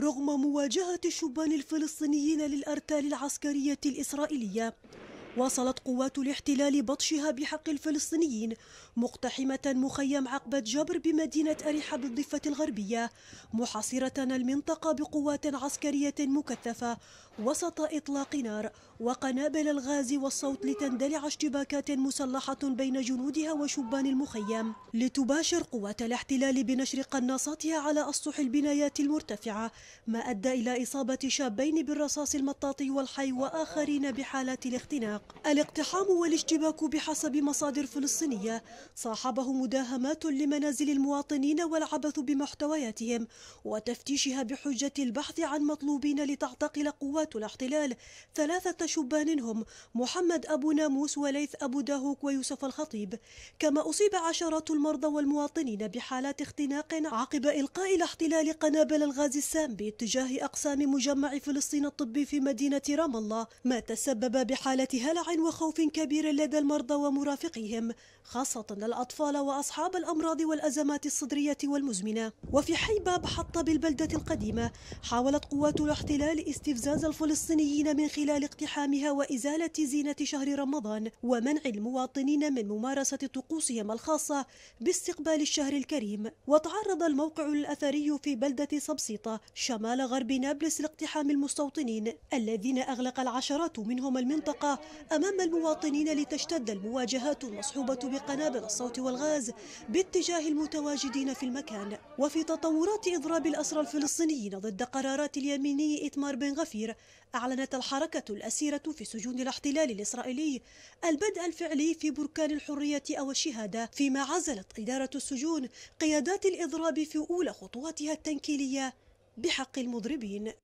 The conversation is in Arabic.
رغم مواجهة الشبان الفلسطينيين للأرتال العسكرية الإسرائيلية واصلت قوات الاحتلال بطشها بحق الفلسطينيين مقتحمة مخيم عقبة جبر بمدينة أريحة بالضفة الغربية محاصرة المنطقة بقوات عسكرية مكثفة وسط إطلاق نار وقنابل الغاز والصوت لتندلع اشتباكات مسلحة بين جنودها وشبان المخيم لتباشر قوات الاحتلال بنشر قناصاتها على أسطح البنايات المرتفعة ما أدى إلى إصابة شابين بالرصاص المطاطي والحي وآخرين بحالات الاختناق الاقتحام والاشتباك بحسب مصادر فلسطينية صاحبه مداهمات لمنازل المواطنين والعبث بمحتوياتهم وتفتيشها بحجة البحث عن مطلوبين لتعتقل قوات الاحتلال ثلاثة شبان هم محمد أبو ناموس وليث أبو داهوك ويوسف الخطيب كما أصيب عشرات المرضى والمواطنين بحالات اختناق عقب إلقاء الاحتلال قنابل الغاز السام باتجاه أقسام مجمع فلسطين الطبي في مدينة رام الله ما تسبب بحالة قلق وخوف كبير لدى المرضى ومرافقيهم خاصة الأطفال وأصحاب الأمراض والأزمات الصدرية والمزمنة وفي حي باب حطة بالبلدة القديمة حاولت قوات الاحتلال استفزاز الفلسطينيين من خلال اقتحامها وإزالة زينة شهر رمضان ومنع المواطنين من ممارسة طقوسهم الخاصة باستقبال الشهر الكريم وتعرض الموقع الأثري في بلدة سبسيطة شمال غرب نابلس لاقتحام المستوطنين الذين أغلق العشرات منهم المنطقة أمام المواطنين لتشتد المواجهات المصحوبة بقنابل الصوت والغاز باتجاه المتواجدين في المكان وفي تطورات إضراب الأسرى الفلسطينيين ضد قرارات اليميني إتمار بن غفير أعلنت الحركة الأسيرة في سجون الاحتلال الإسرائيلي البدء الفعلي في بركان الحرية أو الشهادة فيما عزلت إدارة السجون قيادات الإضراب في أولى خطواتها التنكيلية بحق المضربين